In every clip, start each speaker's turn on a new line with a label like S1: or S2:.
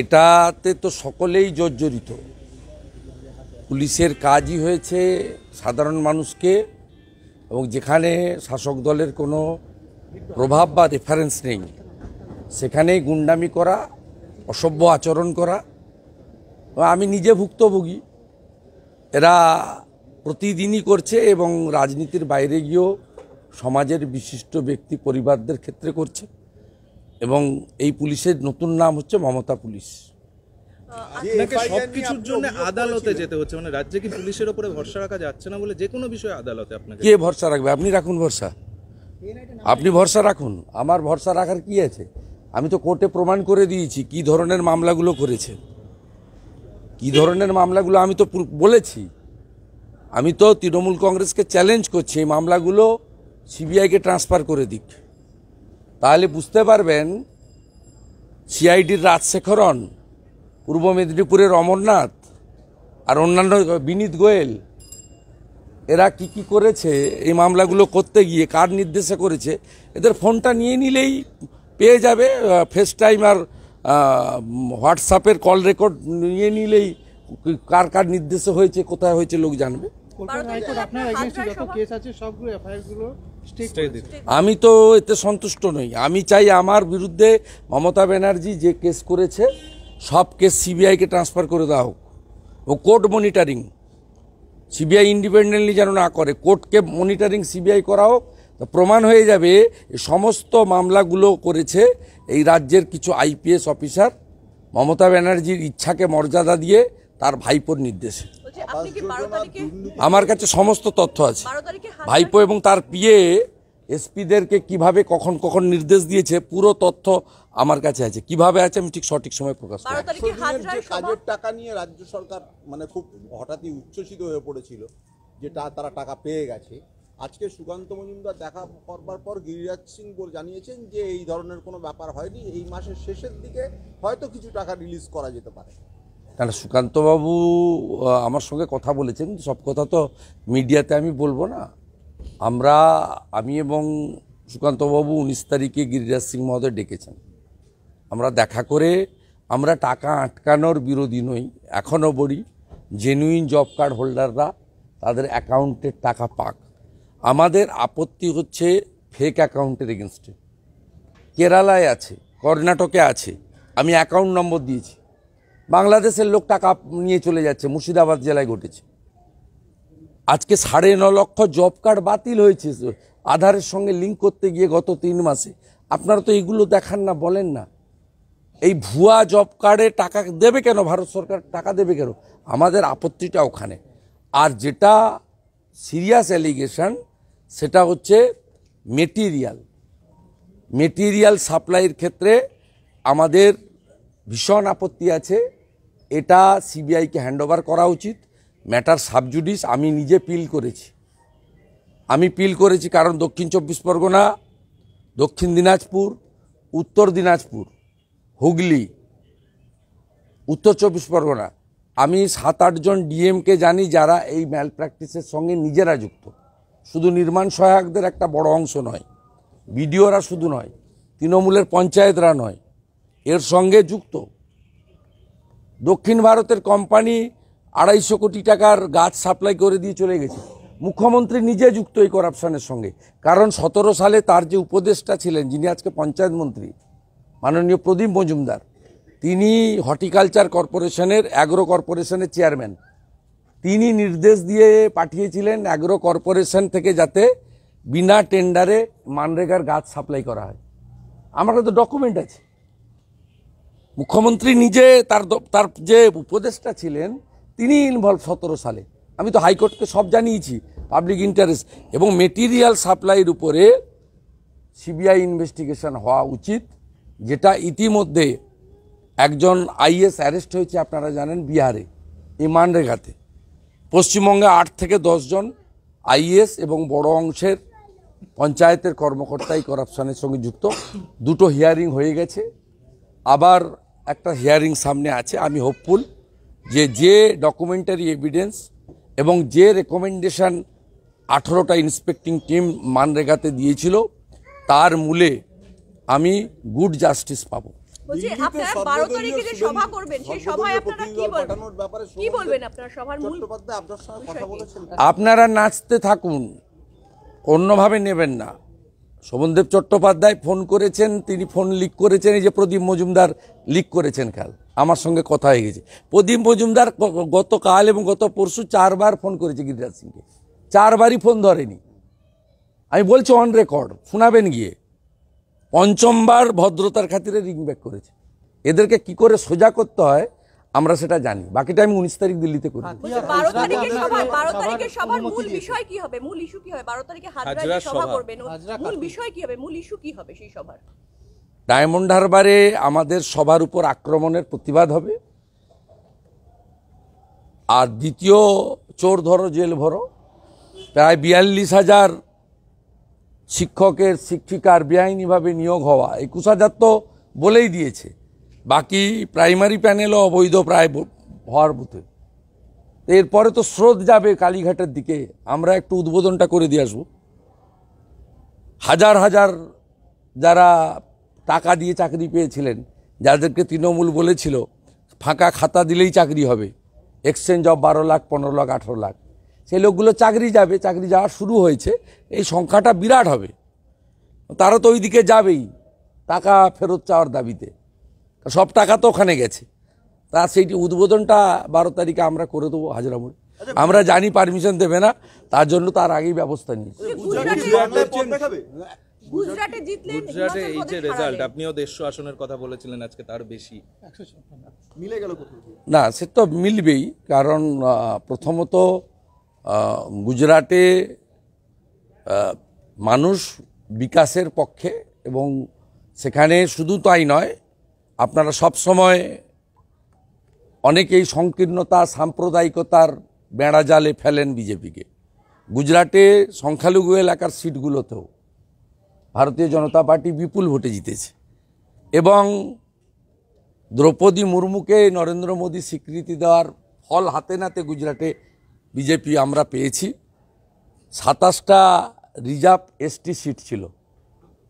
S1: এটাতে তো সকলেই জর্জরিত পুলিশের কাজই হয়েছে সাধারণ মানুষকে এবং যেখানে শাসক দলের কোনো প্রভাব বা রেফারেন্স নেই সেখানেই গুন্ডামি করা অসভ্য আচরণ করা আমি নিজে ভুক্তভোগী এরা প্রতিদিনই করছে এবং রাজনীতির বাইরে গিয়েও সমাজের বিশিষ্ট ব্যক্তি পরিবারদের ক্ষেত্রে করছে এবং এই পুলিশের নতুন নাম হচ্ছে মমতা পুলিশ
S2: আপনাকে সবকিছুর জন্য আদালতে যেতে হচ্ছে মানে রাজ্যে কি পুলিশের ওপরে ভরসা রাখা যাচ্ছে না বলে যে কোনো বিষয়ে আদালতে আপনাকে কে
S1: ভরসা রাখবে আপনি রাখুন ভরসা আপনি ভরসা রাখুন আমার ভরসা রাখার কি আছে আমি তো কোর্টে প্রমাণ করে দিয়েছি কি ধরনের মামলাগুলো করেছে কি ধরনের মামলাগুলো আমি তো বলেছি আমি তো তৃণমূল কংগ্রেসকে চ্যালেঞ্জ করছি এই মামলাগুলো সিবিআইকে ট্রান্সফার করে দিক তাহলে বুঝতে পারবেন সিআইডির রাজশেখরন পূর্ব মেদিনীপুরের অমরনাথ আর অন্যান্য বিনীত গোয়েল এরা কি কি করেছে এই মামলাগুলো করতে গিয়ে কার নির্দেশে করেছে এদের ফোনটা নিয়ে নিলেই পেয়ে যাবে ফেস টাইম আর হোয়াটসঅ্যাপের কল রেকর্ড নিয়ে নিলেই কার কার নির্দেশে হয়েছে কোথায় হয়েছে লোক জানবে
S2: আপনার কেস আছে সবগুলো
S1: আমি তো এতে সন্তুষ্ট নই আমি চাই আমার বিরুদ্ধে মমতা ব্যানার্জি যে কেস করেছে সব কেস সিবিআইকে ট্রান্সফার করে দেওয়া হোক ও কোর্ট মনিটারিং সিবিআই ইন্ডিপেন্ডেন্টলি যেন না করে কোর্টকে মনিটারিং সিবিআই করা হোক প্রমাণ হয়ে যাবে সমস্ত মামলাগুলো করেছে এই রাজ্যের কিছু আইপিএস অফিসার মমতা ব্যানার্জির ইচ্ছাকে মর্যাদা দিয়ে তার ভাইপোর নির্দেশে আমার কাছে সমস্ত তথ্য আছে ভাইপো এবং তার পিয়ে এসপিদেরকে কিভাবে কখন কখন নির্দেশ দিয়েছে পুরো তথ্য আমার কাছে আছে কিভাবে আছে আমি ঠিক সঠিক সময় প্রকাশ
S2: করব কাজের টাকা নিয়ে রাজ্য সরকার মানে খুব হঠাৎই উচ্ছ্বসিত হয়ে পড়েছিল যে তারা টাকা পেয়ে গেছে আজকে সুকান্ত মজুমদার দেখা করবার পর গিরিরাজ সিং বল জানিয়েছেন যে এই ধরনের কোনো ব্যাপার হয়নি এই মাসের শেষের দিকে হয়তো কিছু টাকা রিলিজ করা যেতে পারে
S1: কারণ সুকান্তবাবু আমার সঙ্গে কথা বলেছেন সব কথা তো মিডিয়াতে আমি বলবো না আমরা আমি এবং সুকান্তবাবু উনিশ তারিখে গিরিরাজ সিং মহোদয় ডেকেছেন আমরা দেখা করে আমরা টাকা আটকানোর বিরোধী নই এখনও বলি জেনুইন জব কার্ড হোল্ডাররা তাদের অ্যাকাউন্টের টাকা পাক আমাদের আপত্তি হচ্ছে ফেক অ্যাকাউন্টের এগেনস্টে কেরালায় আছে কর্ণাটকে আছে আমি অ্যাকাউন্ট নম্বর দিয়েছি বাংলাদেশের লোক টাকা নিয়ে চলে যাচ্ছে মুর্শিদাবাদ জেলায় ঘটেছে আজকে সাড়ে ন লক্ষ জব কার্ড বাতিল হয়েছে আধারের সঙ্গে লিঙ্ক করতে গিয়ে গত তিন মাসে আপনারা তো এগুলো দেখান না বলেন না এই ভুয়া জব কার্ডে টাকা দেবে কেন ভারত সরকার টাকা দেবে কেন আমাদের আপত্তিটা ওখানে আর যেটা সিরিয়াস অ্যালিগেশন সেটা হচ্ছে মেটিরিয়াল মেটিরিয়াল সাপ্লাইয়ের ক্ষেত্রে আমাদের ভীষণ আপত্তি আছে এটা সিবিআইকে হ্যান্ডওভার করা উচিত ম্যাটার সাবজুডিস আমি নিজে পিল করেছি আমি পিল করেছি কারণ দক্ষিণ চব্বিশ পরগনা দক্ষিণ দিনাজপুর উত্তর দিনাজপুর হুগলি উত্তর চব্বিশ পরগনা আমি সাত আটজন ডিএমকে জানি যারা এই ম্যাল প্র্যাকটিসের সঙ্গে নিজেরা যুক্ত শুধু নির্মাণ সহায়কদের একটা বড় অংশ নয় বিডিওরা শুধু নয় তৃণমূলের পঞ্চায়েতরা নয় এর সঙ্গে যুক্ত দক্ষিণ ভারতের কোম্পানি আড়াইশো কোটি টাকার গাছ সাপ্লাই করে দিয়ে চলে গেছে মুখ্যমন্ত্রী নিজে যুক্ত এই করাপশনের সঙ্গে কারণ সতেরো সালে তার যে উপদেষ্টা ছিলেন যিনি আজকে পঞ্চায়েত মন্ত্রী মাননীয় প্রদীপ মজুমদার তিনি হর্টিকালচার কর্পোরেশনের অ্যাগ্রো কর্পোরেশনের চেয়ারম্যান তিনি নির্দেশ দিয়ে পাঠিয়েছিলেন অ্যাগ্রো কর্পোরেশন থেকে যাতে বিনা টেন্ডারে মানরেগার গাছ সাপ্লাই করা হয় আমার কাছে ডকুমেন্ট আছে মুখ্যমন্ত্রী নিজে তার তার যে উপদেষ্টা ছিলেন তিনি ইনভলভ সতেরো সালে আমি তো হাইকোর্টকে সব জানিয়েছি পাবলিক ইন্টারেস্ট এবং মেটিরিয়াল সাপ্লাইয়ের উপরে সিবিআই ইনভেস্টিগেশন হওয়া উচিত যেটা ইতিমধ্যে একজন আইএস অ্যারেস্ট হয়েছে আপনারা জানেন বিহারে ইমানরেগাতে পশ্চিমবঙ্গে আট থেকে জন আইএস এবং বড় অংশের পঞ্চায়েতের কর্মকর্তাই করাপশনের সঙ্গে যুক্ত দুটো হিয়ারিং হয়ে গেছে আবার একটা হিয়ারিং সামনে আছে আমি হোপফুল যে যে ডকুমেন্টারি এভিডেন্স এবং যে রেকমেন্ডেশান আঠেরোটা ইন্সপেক্টিং টিম মানরেগাতে দিয়েছিল তার মূলে আমি গুড জাস্টিস পাব আপনারা নাচতে থাকুন অন্যভাবে নেবেন না শোভনদেব চট্টোপাধ্যায় ফোন করেছেন তিনি ফোন লিক করেছেন এই যে প্রদীপ মজুমদার লিক করেছেন কাল আমার সঙ্গে কথা হয়ে গেছে প্রদীপ মজুমদার গতকাল এবং গত পরশু চারবার ফোন করেছে গিরিরাজ সিংকে চারবারই ফোন ধরেনি আমি বলছি অন রেকর্ড শোনাবেন গিয়ে পঞ্চমবার ভদ্রতার খাতিরে রিং ব্যাক করেছে এদেরকে কি করে সোজা করতে হয় আমরা সেটা জানি বাকিটা আমি উনিশ তারিখ দিল্লিতে করি ডায়মন্ড হারবারে আমাদের সবার উপর আক্রমণের প্রতিবাদ হবে আর দ্বিতীয় চোর ধরো জেল ভরো প্রায় বিয়াল্লিশ হাজার শিক্ষকের শিক্ষিকার বেআইনিভাবে নিয়োগ হওয়া একুশ হাজার তো বলেই দিয়েছে বাকি প্রাইমারি প্যানেলও অবৈধ প্রায় হওয়ার বুথে এরপরে তো স্রোত যাবে কালীঘাটের দিকে আমরা একটু উদ্বোধনটা করে দিয়ে আসবো হাজার হাজার যারা টাকা দিয়ে চাকরি পেয়েছিলেন যাদেরকে তৃণমূল বলেছিল ফাঁকা খাতা দিলেই চাকরি হবে এক্সচেঞ্জ অফ বারো লাখ পনেরো লাখ আঠেরো লাখ সেই লোকগুলো চাকরি যাবে চাকরি যাওয়া শুরু হয়েছে এই সংখ্যাটা বিরাট হবে তারা তো ওই দিকে যাবেই টাকা ফেরত চাওয়ার দাবিতে সব টাকা তো ওখানে গেছে তা সেইটি উদ্বোধনটা বারো তারিখে আমরা করে দেবো হাজরা মোড়ে আচ্ছা, আমরা জানি পারমিশন দেবে না তার জন্য তার আগেই ব্যবস্থা নিয়েছি আচ্ছা, গুজরাটে এই যে রেজাল্ট আপনিও আসনের কথা বলেছিলেন আজকে তার বেশি না সে তো মিলবেই কারণ প্রথমত গুজরাটে মানুষ বিকাশের পক্ষে এবং সেখানে শুধু তাই নয় আপনারা সব সময় অনেকেই সংকীর্ণতা সাম্প্রদায়িকতার বেড়া জালে ফেলেন বিজেপিকে গুজরাটে সংখ্যালঘু এলাকার সিটগুলোতেও ভারতীয় জনতা পার্টি বিপুল ভোটে জিতেছে এবং দ্রৌপদী মুর্মুকে নরেন্দ্র মোদী স্বীকৃতি দেওয়ার ফল হাতে নাতে গুজরাটে বিজেপি আমরা পেয়েছি সাতাশটা রিজার্ভ এসটি সিট ছিল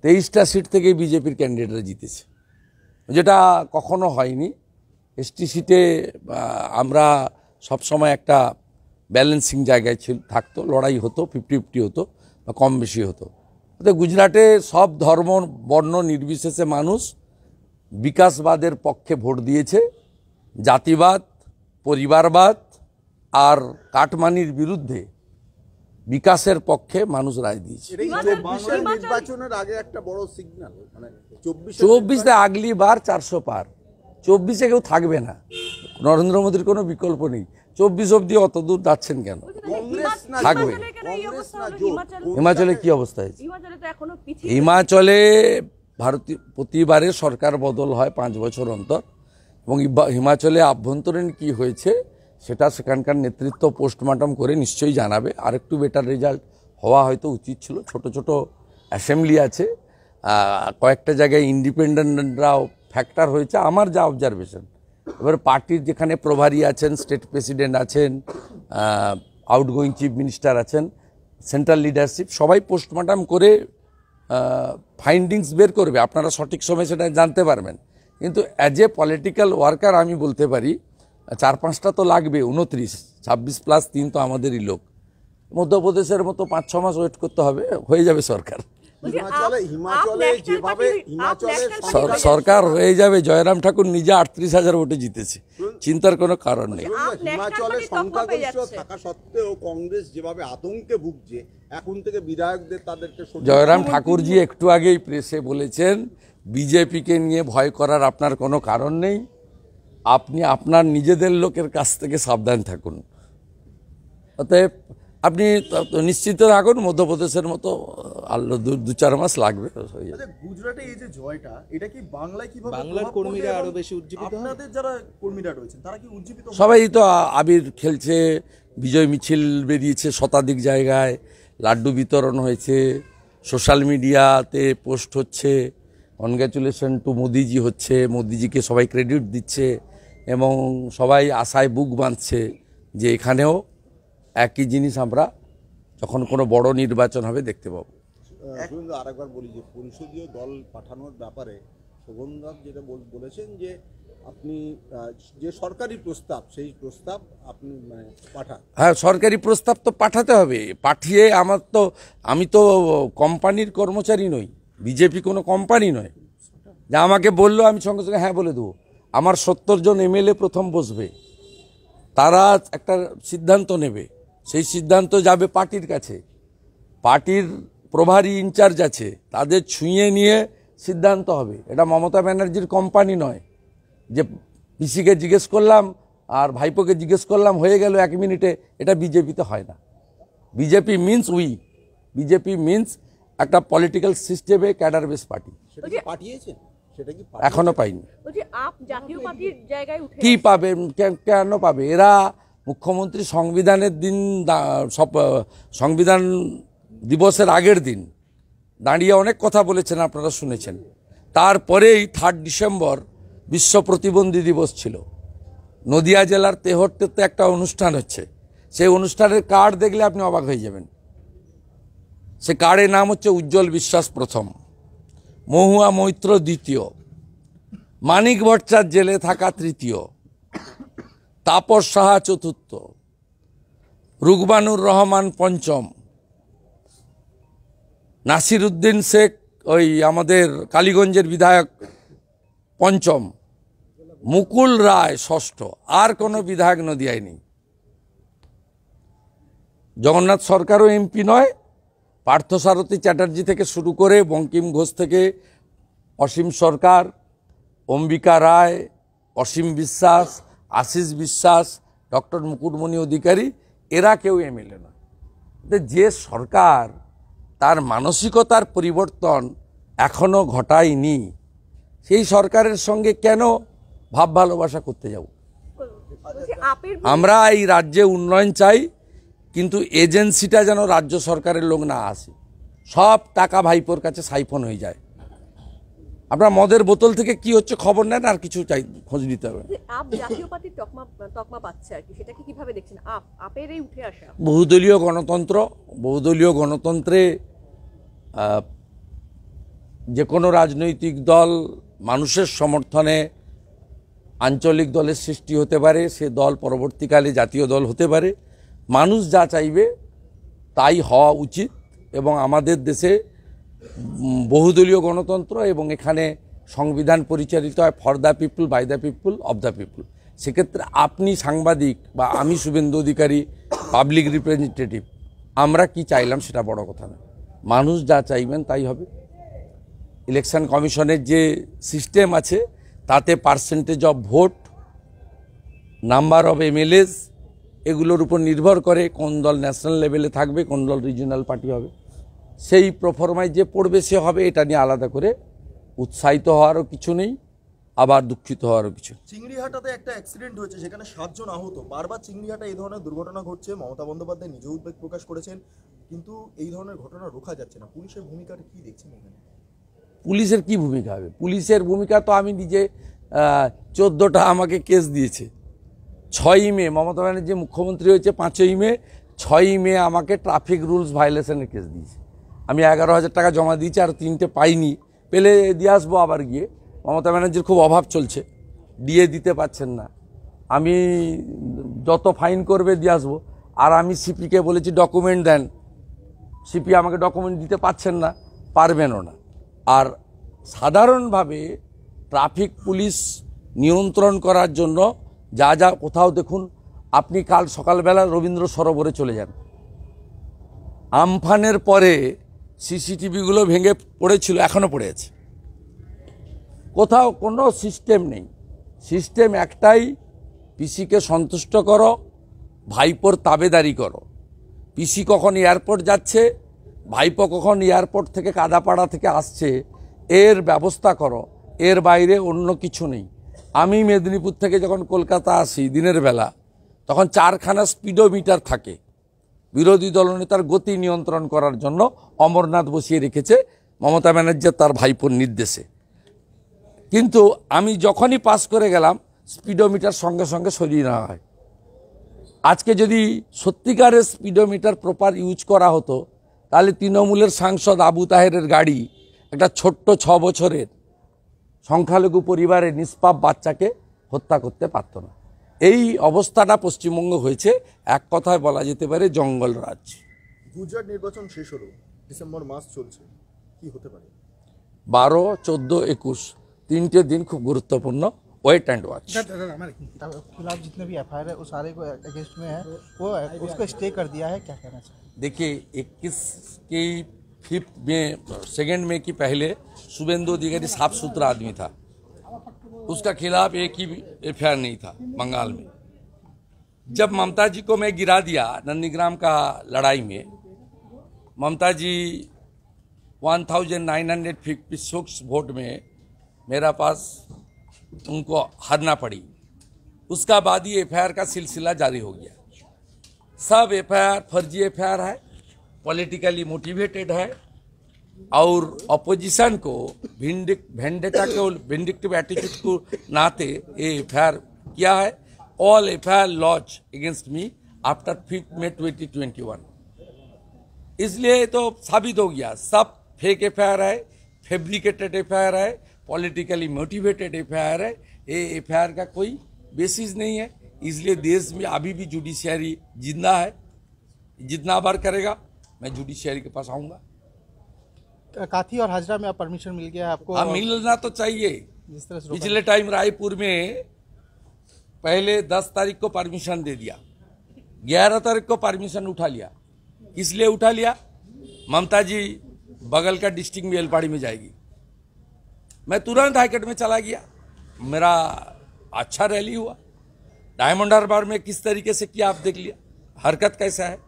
S1: তেইশটা সিট থেকে বিজেপির ক্যান্ডিডেটরা জিতেছে যেটা কখনো হয়নি এসটিসিতে আমরা সবসময় একটা ব্যালেন্সিং জায়গায় ছিল থাকতো লড়াই হতো ফিফটি ফিফটি হতো বা কম বেশি হতো তো গুজরাটে সব ধর্ম বর্ণ নির্বিশেষে মানুষ বিকাশবাদের পক্ষে ভোট দিয়েছে জাতিবাদ পরিবারবাদ আর কাটমানির বিরুদ্ধে বিকাশের পক্ষে মানুষ রায় দিয়েছে চব্বিশ মানে চব্বিশে আগলি বার চারশো পার চব্বিশে কেউ থাকবে না নরেন্দ্র মোদীর কোনো বিকল্প নেই চব্বিশ অব্দি অত দূর যাচ্ছেন কেন থাকবে হিমাচলে কি অবস্থা হয়েছে হিমাচলে ভারতীয় প্রতিবারে সরকার বদল হয় পাঁচ বছর অন্তর এবং হিমাচলে আভ্যন্তরীণ কি হয়েছে সেটা সেখানকার নেতৃত্ব পোস্টমর্টম করে নিশ্চয়ই জানাবে আর একটু বেটার রেজাল্ট হওয়া হয়তো উচিত ছিল ছোট ছোট অ্যাসেম্বলি আছে কয়েকটা জায়গায় ইন্ডিপেন্ডেন্টরাও ফ্যাক্টর হয়েছে আমার যা অবজারভেশন এবার পার্টির যেখানে প্রভারী আছেন স্টেট প্রেসিডেন্ট আছেন আউটগোয়িং চিফ মিনিস্টার আছেন সেন্ট্রাল লিডারশিপ সবাই পোস্টমর্টম করে ফাইন্ডিংস বের করবে আপনারা সঠিক সময় সেটা জানতে পারবেন কিন্তু অ্যাজ এ পলিটিক্যাল ওয়ার্কার আমি বলতে পারি চার পাঁচটা তো লাগবে উনত্রিশ ছাব্বিশ প্লাস তিন তো আমাদেরই লোক মধ্যপ্রদেশের মতো পাঁচ ছ মাস ওয়েট করতে হবে হয়ে যাবে সরকার সরকার হয়ে যাবে জয়রাম ঠাকুর নিজে আটত্রিশ হাজার ভোটে জিতেছে চিন্তার কোনো কারণ নেই
S2: হিমাচলে সংখ্যাগরিষ্ঠ থাকা সত্ত্বেও কংগ্রেস যেভাবে আতঙ্কে ভুগছে এখন থেকে
S1: বিধায়কদের তাদেরকে জয়রাম ঠাকুরজি একটু আগেই প্রেসে বলেছেন বিজেপিকে নিয়ে ভয় করার আপনার কোনো কারণ নেই আপনি আপনার নিজেদের লোকের কাছ থেকে সাবধান থাকুন অতএব আপনি নিশ্চিত থাকুন মধ্যপ্রদেশের মতো আল্লো দু চার মাস লাগবে আচ্ছা,
S2: গুজরাটে এই যে জয়টা এটা কি বাংলায় বাংলার কর্মীরা আরো বেশি উজ্জীবিত আপনাদের যারা কর্মীরা রয়েছেন তারা কি উজ্জীবিত
S1: সবাই তো আবির খেলছে বিজয় মিছিল বেরিয়েছে শতাধিক জায়গায় লাড্ডু বিতরণ হয়েছে সোশ্যাল মিডিয়াতে পোস্ট হচ্ছে কনগ্র্যাচুলেশন টু মোদিজি হচ্ছে মোদিজিকে সবাই ক্রেডিট দিচ্ছে এবং সবাই আশায় বুক বাঁধছে যে এখানেও একই জিনিস আমরা যখন কোনো বড় নির্বাচন হবে দেখতে পাবো
S2: আরেকবার বলি যে পরিষদীয় দল পাঠানোর ব্যাপারে শোভনদাস যেটা বলেছেন যে আপনি যে সরকারি প্রস্তাব সেই প্রস্তাব আপনি মানে, পাঠান
S1: হ্যাঁ সরকারি প্রস্তাব তো পাঠাতে হবে পাঠিয়ে আমার তো আমি তো কোম্পানির কর্মচারী নই বিজেপি কোনো কোম্পানি নয় যে আমাকে বললো আমি সঙ্গে সঙ্গে হ্যাঁ বলে দেবো আমার সত্তর জন এমএলএ প্রথম বসবে তারা একটা সিদ্ধান্ত নেবে সেই সিদ্ধান্ত যাবে পার্টির কাছে পার্টির প্রভারী ইনচার্জ আছে তাদের ছুঁয়ে নিয়ে সিদ্ধান্ত হবে এটা মমতা ব্যানার্জির কোম্পানি নয় যে পিসিকে জিজ্ঞেস করলাম আর ভাইপোকে জিজ্ঞেস করলাম হয়ে গেল এক মিনিটে এটা বিজেপিতে হয় না BJP means we BJP means একটা পলিটিক্যাল সিস্টেমে ক্যাডার বেস পার্টি পাঠিয়েছেন এখনো পাইনি কি পাবে কেন পাবে এরা মুখ্যমন্ত্রী সংবিধানের দিন সংবিধান দিবসের আগের দিন দাঁড়িয়ে অনেক কথা বলেছেন আপনারা শুনেছেন তারপরেই থার্ড ডিসেম্বর বিশ্ব প্রতিবন্ধী দিবস ছিল নদিয়া জেলার তেহট্টেতে একটা অনুষ্ঠান হচ্ছে সেই অনুষ্ঠানের কার্ড দেখলে আপনি অবাক হয়ে যাবেন সে কার্ডের নাম হচ্ছে উজ্জ্বল বিশ্বাস প্রথম মহুয়া মৈত্র দ্বিতীয় মানিক ভট্টার জেলে থাকা তৃতীয় তাপস সাহা চতুর্থ রুকবানুর রহমান পঞ্চম নাসির উদ্দিন শেখ ওই আমাদের কালীগঞ্জের বিধায়ক পঞ্চম মুকুল রায় ষষ্ঠ আর কোনো বিধায়ক নদিয়ায় নেই জগন্নাথ সরকারও এমপি নয় পার্থসারথী চ্যাটার্জি থেকে শুরু করে বঙ্কিম ঘোষ থেকে অসীম সরকার অম্বিকা রায় অসীম বিশ্বাস আশিস বিশ্বাস ডক্টর মুকুটমণি অধিকারী এরা কেউ এমএলএ না যে সরকার তার মানসিকতার পরিবর্তন এখনও ঘটায়নি সেই সরকারের সঙ্গে কেন ভাব ভালোবাসা করতে যাব আমরা এই রাজ্যে উন্নয়ন চাই কিন্তু এজেন্সিটা যেন রাজ্য সরকারের লোক না আসে সব টাকা ভাইপোর কাছে সাইফোন হয়ে যায় আপনার মদের বোতল থেকে কি হচ্ছে খবর নেন আর কিছু চাই খোঁজ নিতে হবে বহুদলীয় গণতন্ত্র বহুদলীয় গণতন্ত্রে যে কোনো রাজনৈতিক দল মানুষের সমর্থনে আঞ্চলিক দলের সৃষ্টি হতে পারে সে দল পরবর্তীকালে জাতীয় দল হতে পারে মানুষ যা চাইবে তাই হওয়া উচিত এবং আমাদের দেশে বহুদলীয় গণতন্ত্র এবং এখানে সংবিধান পরিচালিত হয় for the people by the people of the people সেক্ষেত্রে আপনি সাংবাদিক বা আমি শুভেন্দু অধিকারী পাবলিক রিপ্রেজেন্টেটিভ আমরা কি চাইলাম সেটা বড় কথা না মানুষ যা চাইবেন তাই হবে ইলেকশন কমিশনের যে সিস্টেম আছে তাতে percentage of vote number of MLAs এগুলোর উপর নির্ভর করে কোন দল ন্যাশনাল লেভেলে থাকবে কোন দল রিজিওনাল পার্টি হবে সেই প্রফরমায় যে পড়বে সে হবে এটা নিয়ে আলাদা করে উৎসাহিত হওয়ারও কিছু নেই আবার দুঃখিত হওয়ারও কিছু
S2: চিংড়িহাটাতে একটা অ্যাক্সিডেন্ট হয়েছে সেখানে সাতজন আহত বারবার চিংড়িহাটা এই ধরনের দুর্ঘটনা ঘটছে মমতা বন্দ্যোপাধ্যায় নিজে উদ্বেগ প্রকাশ করেছেন কিন্তু এই ধরনের ঘটনা রোখা যাচ্ছে না পুলিশের ভূমিকাটা কি দেখছেন এখানে
S1: পুলিশের কি ভূমিকা হবে পুলিশের ভূমিকা তো আমি নিজে চোদ্দোটা আমাকে কেস দিয়েছে ছয়ই মে মমতা ব্যানার্জি মুখ্যমন্ত্রী হয়েছে পাঁচই মে ছয়ই মে আমাকে ট্রাফিক রুলস ভাইলেশনের কেস দিয়েছে আমি এগারো হাজার টাকা জমা দিয়েছি আর তিনটে পাইনি পেলে দিয়ে আসবো আবার গিয়ে মমতা ব্যানার্জির খুব অভাব চলছে দিয়ে দিতে পারছেন না আমি যত ফাইন করবে দিয়ে আসবো আর আমি সিপিকে বলেছি ডকুমেন্ট দেন সিপি আমাকে ডকুমেন্ট দিতে পারছেন না পারবেনও না আর সাধারণভাবে ট্রাফিক পুলিশ নিয়ন্ত্রণ করার জন্য যা যা কোথাও দেখুন আপনি কাল সকালবেলা রবীন্দ্র সরোবরে চলে যান আমফানের পরে সিসিটিভিগুলো ভেঙে পড়েছিল এখনও পড়ে আছে কোথাও কোনো সিস্টেম নেই সিস্টেম একটাই পিসিকে সন্তুষ্ট করো ভাইপোর তাবেদারি করো পিসি কখন এয়ারপোর্ট যাচ্ছে ভাইপো কখন এয়ারপোর্ট থেকে কাদাপাড়া থেকে আসছে এর ব্যবস্থা করো এর বাইরে অন্য কিছু নেই আমি মেদিনীপুর থেকে যখন কলকাতা আসি দিনের বেলা তখন চারখানা স্পিডোমিটার থাকে বিরোধী দলনেতার গতি নিয়ন্ত্রণ করার জন্য অমরনাথ বসিয়ে রেখেছে মমতা ব্যানার্জি তার ভাইপোর নির্দেশে কিন্তু আমি যখনই পাস করে গেলাম স্পিডোমিটার সঙ্গে সঙ্গে সরিয়ে নেওয়া হয় আজকে যদি সত্যিকারের স্পিডোমিটার প্রপার ইউজ করা হতো তাহলে তৃণমূলের সাংসদ আবু তাহেরের গাড়ি একটা ছোট্ট ছ বছরের সংখ্যালঘু পরিবারের নিষ্পাপ বাচ্চাকে হত্যা করতে পারত না এই অবস্থাটা পশ্চিমবঙ্গ হয়েছে এক কথায় বলা যেতে পারে জঙ্গল রাজ
S2: গুজরাট নির্বাচন শেষ হলো ডিসেম্বর মাস চলছে কি হতে পারে
S1: বারো চোদ্দো একুশ তিনটে দিন খুব গুরুত্বপূর্ণ ওয়েট অ্যান্ড ওয়াচ দেখি जितने भी फिफ्थ में सेकेंड में कि पहले शुभेंदु अधिकारी साफ सुथरा आदमी था उसका खिलाफ एक ही एफ नहीं था बंगाल में जब ममता जी को मैं गिरा दिया नंदीग्राम का लड़ाई में ममता जी 1956 वोट में मेरा पास उनको हारना पड़ी उसका बाद ही एफ का सिलसिला जारी हो गया सब एफ फर्जी एफ है पॉलिटिकली मोटिवेटेड है और अपोजिशन को भिंडिक भेंडेटा के भिंडिक्टिव एटीट्यूड को नाते ये एफ किया है all F I R launch against me after fifth May twenty twenty one इसलिए तो साबित हो गया सब फेक एफ है फेब्रिकेटेड एफ है पॉलिटिकली मोटिवेटेड एफ है ये एफ का कोई बेसिस नहीं है इसलिए देश में अभी भी जुडिशियरी जिंदा है जितना बार करेगा मैं जुडिशियरी के पास आऊंगा
S2: काथी और हाजरा में आप परमिशन मिल गया आपको हाँ
S1: मिलना तो चाहिए जिस तरह से पिछले टाइम रायपुर में पहले दस तारीख को परमिशन दे दिया ग्यारह तारीख को परमिशन उठा लिया किस लिए उठा लिया ममता जी बगल का डिस्ट्रिक्ट में में जाएगी मैं तुरंत हाईकोर्ट में चला गया मेरा अच्छा रैली हुआ डायमंड हार्बर में किस तरीके से किया आप देख लिया हरकत कैसा है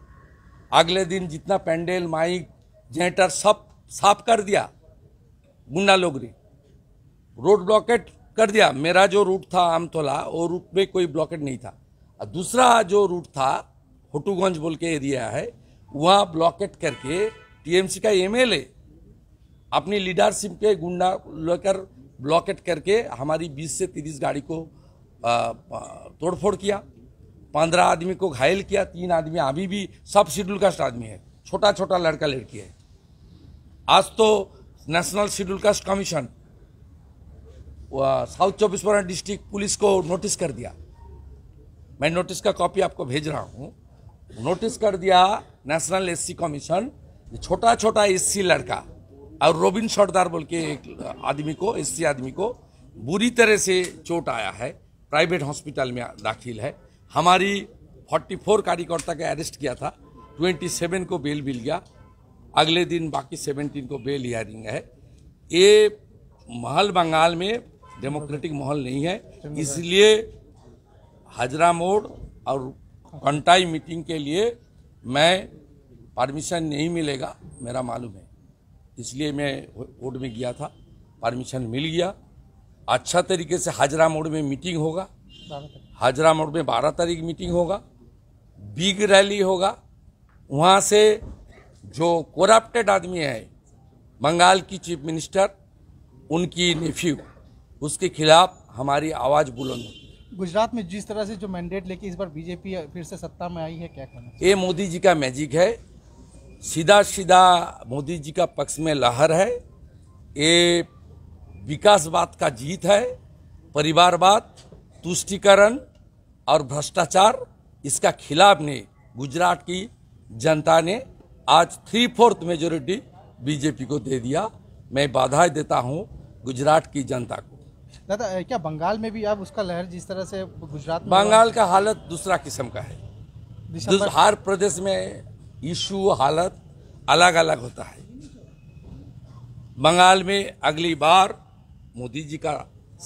S1: अगले दिन जितना पैंडल माइक जेंटर सब साफ कर दिया गुंडा लोग ने रोड ब्लॉकेट कर दिया मेरा जो रूट था आमथोला वो रूट में कोई ब्लॉकेट नहीं था और दूसरा जो रूट था होटूगंज बोल के एरिया है वहाँ ब्लॉकेट करके टीएमसी का एमएलए अपनी लीडरशिप के गुंडा लेकर ब्लॉकेट करके हमारी 20 से 30 गाड़ी को तोड़फोड़ किया पंद्रह आदमी को घायल किया तीन आदमी अभी भी सब शेड्यूल कास्ट आदमी है छोटा छोटा लड़का लड़की है आज तो national scheduled caste commission south चौबीस परगना डिस्ट्रिक्ट पुलिस को नोटिस कर दिया मैं नोटिस का कॉपी आपको भेज रहा हूँ नोटिस कर दिया नेशनल एससी कमीशन छोटा छोटा एससी लड़का और रोबिन सरदार बोल के एक आदमी को एससी आदमी को बुरी तरह से चोट आया है प्राइवेट हॉस्पिटल में दाखिल है हमारी 44 कार्यकर्ता का अरेस्ट किया था 27 को बेल मिल गया अगले दिन बाकी 17 को बेल हियरिंग है ये महल बंगाल में डेमोक्रेटिक माहौल नहीं है इसलिए हजरा मोड़ और कंटाई मीटिंग के लिए मैं परमिशन नहीं मिलेगा मेरा मालूम है इसलिए मैं कोर्ट में गया था परमिशन मिल गया अच्छा तरीके से हाजरा मोड़ में मीटिंग होगा हाजरा मोड़ में बारह तारीख मीटिंग होगा बिग रैली होगा वहाँ से जो कोरप्टेड आदमी है बंगाल की चीफ मिनिस्टर उनकी नेफ्यू उसके खिलाफ हमारी आवाज़ बुलंद होगी
S2: गुजरात में जिस तरह से जो मैंडेट लेके इस बार बीजेपी फिर से सत्ता में आई है क्या कहना
S1: ये मोदी जी का मैजिक है सीधा सीधा मोदी जी का पक्ष में लहर है ये विकासवाद का जीत है परिवारवाद तुष्टिकरण और भ्रष्टाचार इसका खिलाफ ने गुजरात की जनता ने आज थ्री फोर्थ मेजोरिटी बीजेपी को दे दिया मैं बाधा देता हूं गुजरात की जनता को
S2: दादा क्या बंगाल में भी अब उसका लहर जिस तरह से गुजरात बंगाल
S1: का हालत दूसरा किस्म का है हर प्रदेश में इशू हालत अलग अलग होता है बंगाल में अगली बार मोदी जी का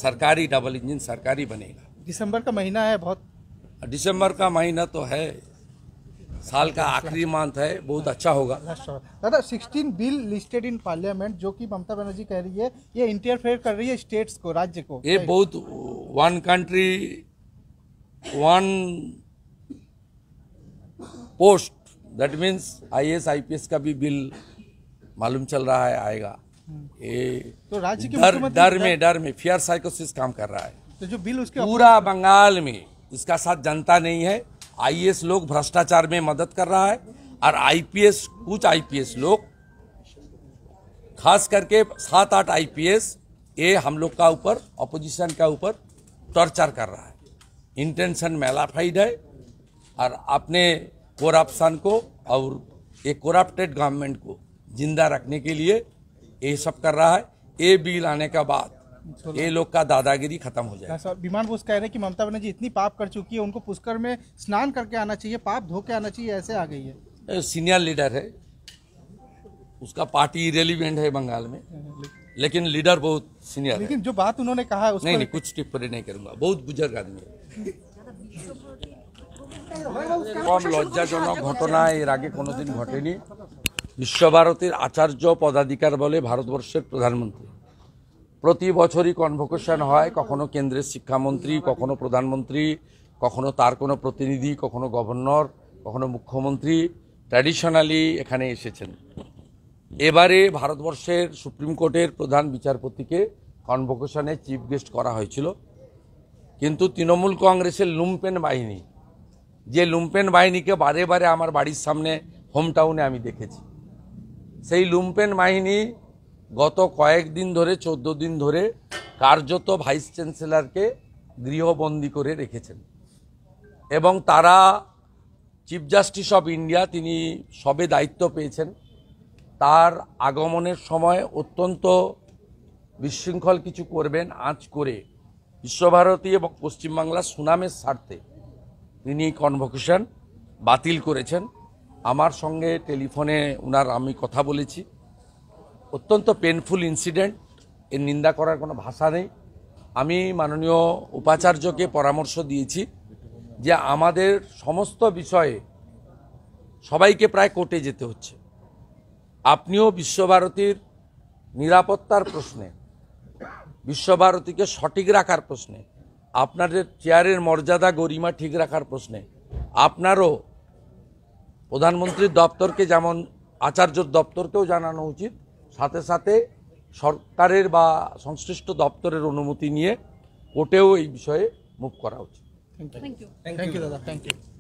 S1: सरकारी डबल इंजन सरकारी बनेगा दिसंबर का महीना है बहुत दिसंबर का महीना तो है साल का आखिरी मंथ अच्छा। है बहुत अच्छा होगा अच्छा। दादा sixteen
S2: bill listed in parliament जो कि ममता बनर्जी कह रही है ये इंटरफेयर कर रही है स्टेट्स को राज्य को ये
S1: बहुत one country one post that means IAS IPS का भी बिल मालूम चल रहा है आएगा हम्म। ये तो राज्य के डर में डर में फियर साइकोसिस काम कर रहा है तो जो बिल उसके पूरा बंगाल में इसका साथ जनता नहीं है आईएएस लोग भ्रष्टाचार में मदद कर रहा है और आईपीएस कुछ आईपीएस लोग खास करके सात आठ आईपीएस ये हम लोग का ऊपर अपोजिशन का ऊपर टॉर्चर कर रहा है इंटेंशन मेलाफाइड है और अपने कोरप्शन को और ये कोरप्टेड गवर्नमेंट को जिंदा रखने के लिए ये सब कर रहा है ये बिल आने का बाद ये लोग का दादागिरी खत्म हो
S2: जाए विमान बोस कह रहे हैं कि ममता बनर्जी इतनी पाप कर चुकी है उनको पुष्कर में स्नान करके आना चाहिए पाप धो के आना चाहिए ऐसे आ गई
S1: है सीनियर लीडर है उसका पार्टी रेलिवेंट है बंगाल में लेकिन लीडर बहुत सीनियर लेकिन जो बात उन्होंने कहा उसको नहीं नहीं कुछ टिप्पणी नहीं करूंगा बहुत बुजुर्ग आदमी है लज्जाजनक घटना एर आगे को दिन घटे বিশ্বভারতীর आचार्य पदाधिकार बोले भारतवर्षर प्रधानमंत्री প্রতি বছরই কনভোকেশন হয় কখনো কেন্দ্রের শিক্ষামন্ত্রী কখনো প্রধানমন্ত্রী কখনো তার কোনো প্রতিনিধি কখনো গভর্নর কখনো মুখ্যমন্ত্রী ট্র্যাডিশনালি এখানে এসেছেন এবারে ভারতবর্ষের সুপ্রিম কোর্টের প্রধান বিচারপতিকে কনভোকেশনে চিফ গেস্ট করা হয়েছিল কিন্তু তৃণমূল কংগ্রেসের লুম্পেন বাহিনী যে লুম্পেন বাহিনীকে বারে বারে আমার বাড়ির সামনে হোম টাউনে আমি দেখেছি সেই লুম্পেন বাহিনী গত কয়েকদিন ধরে চোদ্দ দিন ধরে কার্যত ভাইস চ্যান্সেলারকে গৃহবন্দী করে রেখেছেন এবং তারা চিফ জাস্টিস অব ইন্ডিয়া তিনি সবে দায়িত্ব পেয়েছেন তার আগমনের সময় অত্যন্ত বিশৃঙ্খল কিছু করবেন আজ করে বিশ্বভারতী এবং পশ্চিমবাংলার সুনামের স্বার্থে তিনি কনভোকেশন বাতিল করেছেন আমার সঙ্গে টেলিফোনে ওনার আমি কথা বলেছি অত্যন্ত পেনফুল ইনসিডেন্ট এর নিন্দা করার কোনো ভাষা নেই আমি মাননীয় উপাচার্যকে পরামর্শ দিয়েছি যে আমাদের সমস্ত বিষয়ে সবাইকে প্রায় কোর্টে যেতে হচ্ছে আপনিও বিশ্বভারতীর নিরাপত্তার প্রশ্নে বিশ্বভারতীকে সঠিক রাখার প্রশ্নে আপনাদের চেয়ারের মর্যাদা গরিমা ঠিক রাখার প্রশ্নে আপনারও প্রধানমন্ত্রীর দপ্তরকে যেমন আচার্যর দপ্তরকেও জানানো উচিত সাথে সাথে সরকারের বা সংশ্লিষ্ট দপ্তরের অনুমতি নিয়ে কোর্টেও এই বিষয়ে মুভ করা উচিত
S2: থ্যাংক ইউ থ্যাংক ইউ দাদা থ্যাংক ইউ